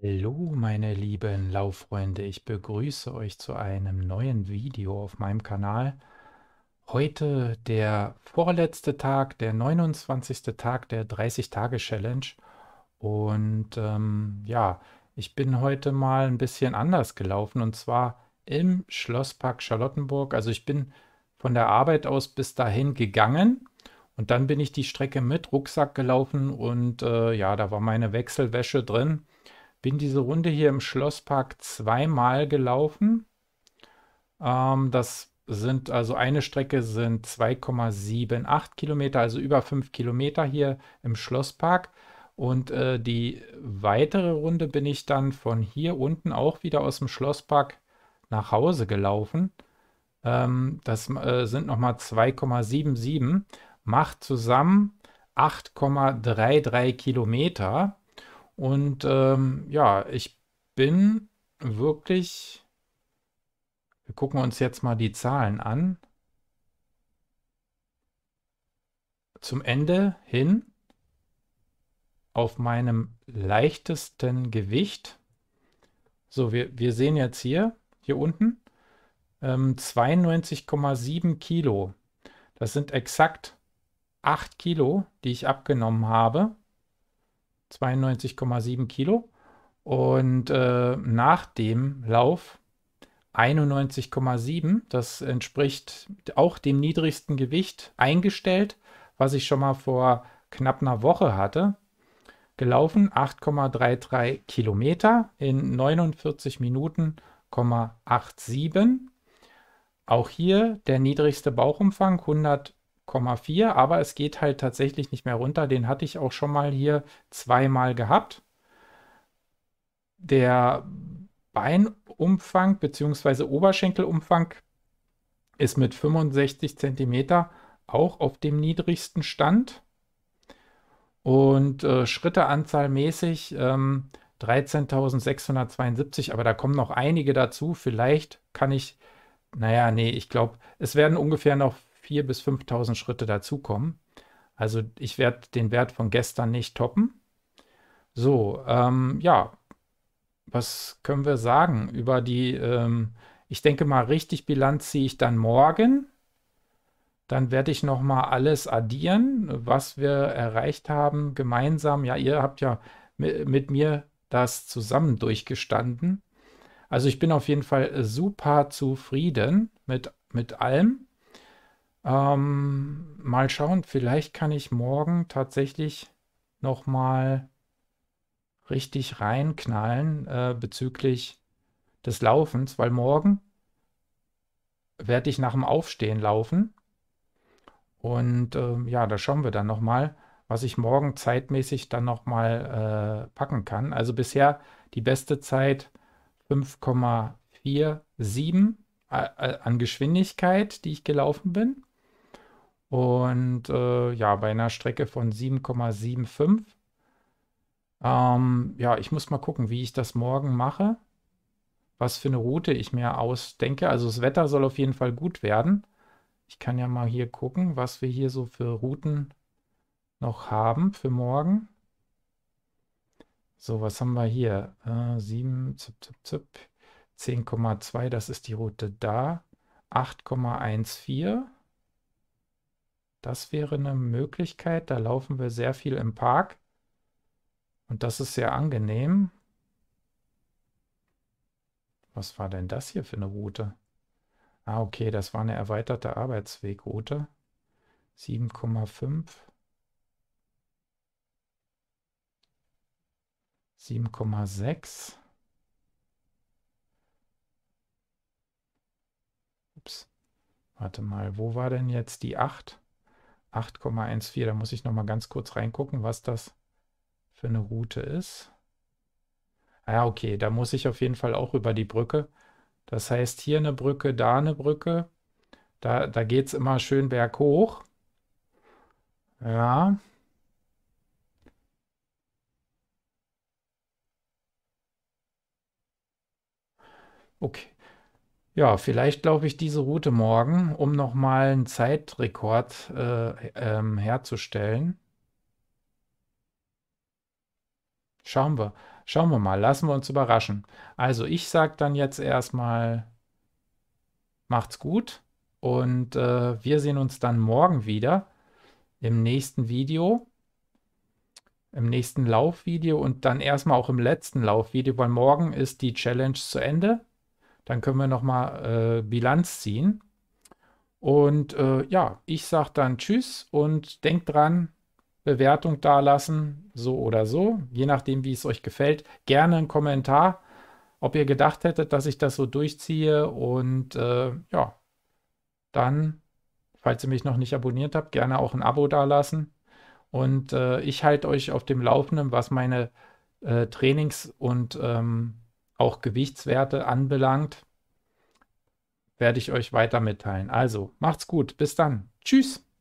Hallo meine lieben Lauffreunde, ich begrüße euch zu einem neuen Video auf meinem Kanal. Heute der vorletzte Tag, der 29. Tag der 30-Tage-Challenge und ähm, ja, ich bin heute mal ein bisschen anders gelaufen und zwar im Schlosspark Charlottenburg. Also ich bin von der Arbeit aus bis dahin gegangen und dann bin ich die Strecke mit Rucksack gelaufen und äh, ja, da war meine Wechselwäsche drin bin diese Runde hier im Schlosspark zweimal gelaufen. Ähm, das sind also eine Strecke sind 2,78 Kilometer, also über 5 Kilometer hier im Schlosspark. Und äh, die weitere Runde bin ich dann von hier unten auch wieder aus dem Schlosspark nach Hause gelaufen. Ähm, das äh, sind nochmal 2,77, macht zusammen 8,33 Kilometer. Und ähm, ja, ich bin wirklich. Wir gucken uns jetzt mal die Zahlen an. Zum Ende hin auf meinem leichtesten Gewicht. So, wir, wir sehen jetzt hier, hier unten, ähm, 92,7 Kilo. Das sind exakt 8 Kilo, die ich abgenommen habe. 92,7 Kilo und äh, nach dem Lauf 91,7. Das entspricht auch dem niedrigsten Gewicht eingestellt, was ich schon mal vor knapp einer Woche hatte. Gelaufen 8,33 Kilometer in 49 Minuten, 87. Auch hier der niedrigste Bauchumfang 100 5,4, aber es geht halt tatsächlich nicht mehr runter. Den hatte ich auch schon mal hier zweimal gehabt. Der Beinumfang bzw. Oberschenkelumfang ist mit 65 cm auch auf dem niedrigsten Stand. Und äh, Schritteanzahl mäßig ähm, 13.672, aber da kommen noch einige dazu. Vielleicht kann ich, naja, nee, ich glaube, es werden ungefähr noch 4.000 bis 5.000 Schritte dazukommen. Also ich werde den Wert von gestern nicht toppen. So, ähm, ja, was können wir sagen über die, ähm, ich denke mal, richtig Bilanz ziehe ich dann morgen. Dann werde ich nochmal alles addieren, was wir erreicht haben gemeinsam. Ja, ihr habt ja mit, mit mir das zusammen durchgestanden. Also ich bin auf jeden Fall äh, super zufrieden mit, mit allem. Ähm, mal schauen, vielleicht kann ich morgen tatsächlich nochmal richtig reinknallen äh, bezüglich des Laufens, weil morgen werde ich nach dem Aufstehen laufen. Und äh, ja, da schauen wir dann nochmal, was ich morgen zeitmäßig dann nochmal äh, packen kann. Also bisher die beste Zeit 5,47 äh, äh, an Geschwindigkeit, die ich gelaufen bin. Und äh, ja, bei einer Strecke von 7,75. Ähm, ja, ich muss mal gucken, wie ich das morgen mache. Was für eine Route ich mir ausdenke. Also das Wetter soll auf jeden Fall gut werden. Ich kann ja mal hier gucken, was wir hier so für Routen noch haben für morgen. So, was haben wir hier? Äh, 7, 10,2, das ist die Route da. 8,14. Das wäre eine Möglichkeit. Da laufen wir sehr viel im Park. Und das ist sehr angenehm. Was war denn das hier für eine Route? Ah, okay, das war eine erweiterte Arbeitswegroute. 7,5. 7,6. Ups. Warte mal, wo war denn jetzt die 8? 8,14. Da muss ich noch mal ganz kurz reingucken, was das für eine Route ist. Ah ja, okay, da muss ich auf jeden Fall auch über die Brücke. Das heißt, hier eine Brücke, da eine Brücke. Da, da geht es immer schön berghoch. Ja. Okay, ja, vielleicht laufe ich diese Route morgen, um nochmal einen Zeitrekord äh, ähm, herzustellen. Schauen wir. Schauen wir mal. Lassen wir uns überraschen. Also ich sage dann jetzt erstmal, macht's gut und äh, wir sehen uns dann morgen wieder im nächsten Video, im nächsten Laufvideo und dann erstmal auch im letzten Laufvideo, weil morgen ist die Challenge zu Ende. Dann können wir nochmal äh, Bilanz ziehen. Und äh, ja, ich sage dann Tschüss und denkt dran, Bewertung dalassen, so oder so, je nachdem, wie es euch gefällt. Gerne einen Kommentar, ob ihr gedacht hättet, dass ich das so durchziehe. Und äh, ja, dann, falls ihr mich noch nicht abonniert habt, gerne auch ein Abo dalassen. Und äh, ich halte euch auf dem Laufenden, was meine äh, Trainings und ähm, auch Gewichtswerte anbelangt, werde ich euch weiter mitteilen. Also macht's gut, bis dann. Tschüss.